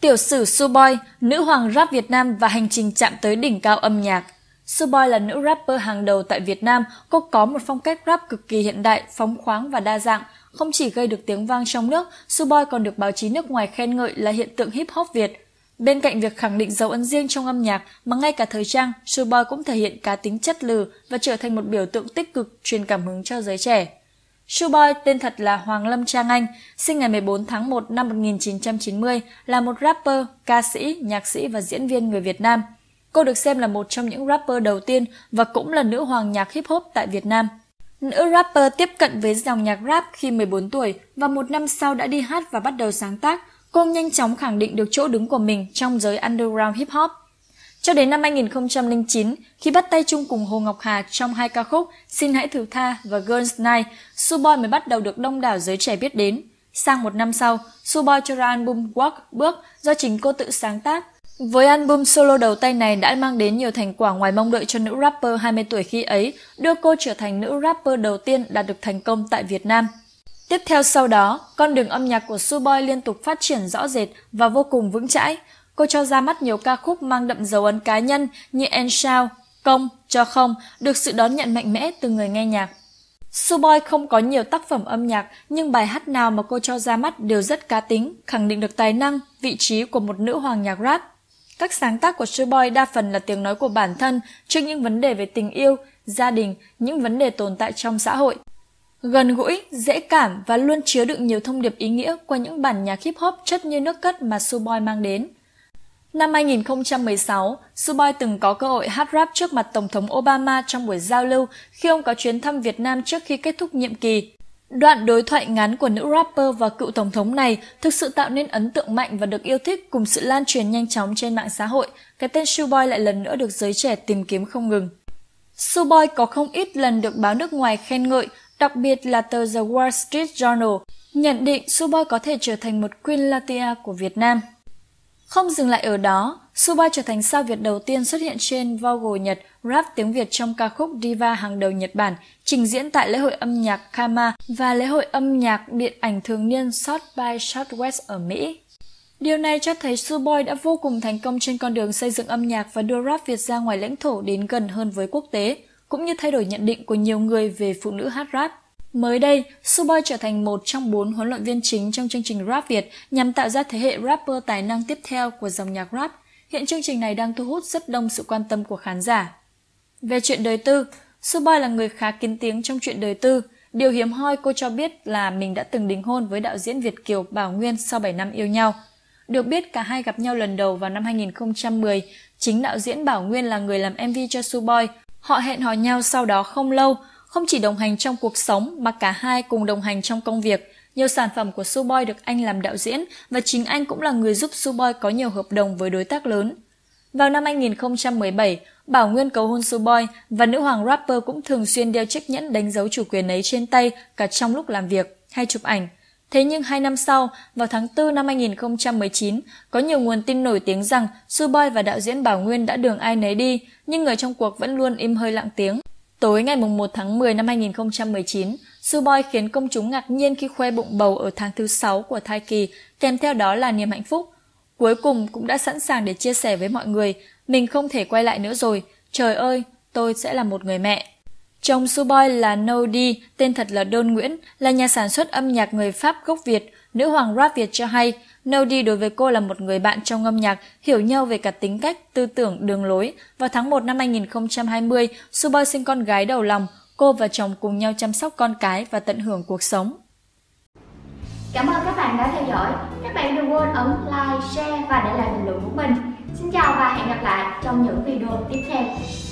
Tiểu sử Suboy, nữ hoàng rap Việt Nam và hành trình chạm tới đỉnh cao âm nhạc. Suboy là nữ rapper hàng đầu tại Việt Nam, cô có một phong cách rap cực kỳ hiện đại, phóng khoáng và đa dạng. Không chỉ gây được tiếng vang trong nước, Suboy còn được báo chí nước ngoài khen ngợi là hiện tượng hip hop Việt. Bên cạnh việc khẳng định dấu ấn riêng trong âm nhạc mà ngay cả thời trang, Suboy cũng thể hiện cá tính chất lừ và trở thành một biểu tượng tích cực truyền cảm hứng cho giới trẻ. Suboy tên thật là Hoàng Lâm Trang Anh, sinh ngày 14 tháng 1 năm 1990, là một rapper, ca sĩ, nhạc sĩ và diễn viên người Việt Nam. Cô được xem là một trong những rapper đầu tiên và cũng là nữ hoàng nhạc hip hop tại Việt Nam. Nữ rapper tiếp cận với dòng nhạc rap khi 14 tuổi và một năm sau đã đi hát và bắt đầu sáng tác. Cô nhanh chóng khẳng định được chỗ đứng của mình trong giới underground hip hop. Cho đến năm 2009, khi bắt tay chung cùng Hồ Ngọc Hà trong hai ca khúc Xin Hãy Thử Tha và Girls Night, Suboy mới bắt đầu được đông đảo giới trẻ biết đến. Sang một năm sau, Suboy cho ra album Walk Bước do chính cô tự sáng tác. Với album solo đầu tay này đã mang đến nhiều thành quả ngoài mong đợi cho nữ rapper 20 tuổi khi ấy, đưa cô trở thành nữ rapper đầu tiên đạt được thành công tại Việt Nam. Tiếp theo sau đó, con đường âm nhạc của Suboy liên tục phát triển rõ rệt và vô cùng vững chãi cô cho ra mắt nhiều ca khúc mang đậm dấu ấn cá nhân như En Sao, Công, Cho Không được sự đón nhận mạnh mẽ từ người nghe nhạc. Suboy không có nhiều tác phẩm âm nhạc, nhưng bài hát nào mà cô cho ra mắt đều rất cá tính, khẳng định được tài năng, vị trí của một nữ hoàng nhạc rap. Các sáng tác của Suboy đa phần là tiếng nói của bản thân trước những vấn đề về tình yêu, gia đình, những vấn đề tồn tại trong xã hội. Gần gũi, dễ cảm và luôn chứa đựng nhiều thông điệp ý nghĩa qua những bản nhạc hip hop chất như nước cất mà Suboy mang đến. Năm 2016, Suboi từng có cơ hội hát rap trước mặt Tổng thống Obama trong buổi giao lưu khi ông có chuyến thăm Việt Nam trước khi kết thúc nhiệm kỳ. Đoạn đối thoại ngắn của nữ rapper và cựu tổng thống này thực sự tạo nên ấn tượng mạnh và được yêu thích cùng sự lan truyền nhanh chóng trên mạng xã hội. Cái tên Suboi lại lần nữa được giới trẻ tìm kiếm không ngừng. Suboi có không ít lần được báo nước ngoài khen ngợi, đặc biệt là tờ The Wall Street Journal, nhận định Suboi có thể trở thành một Queen Latia của Việt Nam. Không dừng lại ở đó, Suba trở thành sao Việt đầu tiên xuất hiện trên Vogue Nhật rap tiếng Việt trong ca khúc Diva hàng đầu Nhật Bản, trình diễn tại lễ hội âm nhạc Kama và lễ hội âm nhạc điện ảnh thường niên South by Southwest ở Mỹ. Điều này cho thấy Suboy đã vô cùng thành công trên con đường xây dựng âm nhạc và đưa rap Việt ra ngoài lãnh thổ đến gần hơn với quốc tế, cũng như thay đổi nhận định của nhiều người về phụ nữ hát rap. Mới đây, Suboi trở thành một trong bốn huấn luyện viên chính trong chương trình Rap Việt nhằm tạo ra thế hệ rapper tài năng tiếp theo của dòng nhạc rap. Hiện chương trình này đang thu hút rất đông sự quan tâm của khán giả. Về chuyện đời tư, Suboi là người khá kín tiếng trong chuyện đời tư. Điều hiếm hoi cô cho biết là mình đã từng đính hôn với đạo diễn Việt Kiều Bảo Nguyên sau 7 năm yêu nhau. Được biết cả hai gặp nhau lần đầu vào năm 2010, chính đạo diễn Bảo Nguyên là người làm MV cho Suboi. Họ hẹn hò nhau sau đó không lâu, không chỉ đồng hành trong cuộc sống mà cả hai cùng đồng hành trong công việc. Nhiều sản phẩm của Suboy được anh làm đạo diễn và chính anh cũng là người giúp Suboy có nhiều hợp đồng với đối tác lớn. Vào năm 2017, Bảo Nguyên cầu hôn Suboy và nữ hoàng rapper cũng thường xuyên đeo chiếc nhẫn đánh dấu chủ quyền ấy trên tay cả trong lúc làm việc hay chụp ảnh. Thế nhưng hai năm sau, vào tháng 4 năm 2019, có nhiều nguồn tin nổi tiếng rằng Suboy và đạo diễn Bảo Nguyên đã đường ai nấy đi, nhưng người trong cuộc vẫn luôn im hơi lặng tiếng. Tối ngày 1 tháng 10 năm 2019, Suboy khiến công chúng ngạc nhiên khi khoe bụng bầu ở tháng thứ 6 của thai kỳ, kèm theo đó là niềm hạnh phúc. Cuối cùng cũng đã sẵn sàng để chia sẻ với mọi người, mình không thể quay lại nữa rồi, trời ơi, tôi sẽ là một người mẹ. Chồng Suboy là Nody, tên thật là Đôn Nguyễn, là nhà sản xuất âm nhạc người Pháp gốc Việt, Nữ hoàng rap Việt cho hay, Nody đối với cô là một người bạn trong âm nhạc, hiểu nhau về cả tính cách, tư tưởng, đường lối. Vào tháng 1 năm 2020, Super sinh con gái đầu lòng, cô và chồng cùng nhau chăm sóc con cái và tận hưởng cuộc sống. Cảm ơn các bạn đã theo dõi. Các bạn đừng quên ấn like, share và để lại bình luận của mình. Xin chào và hẹn gặp lại trong những video tiếp theo.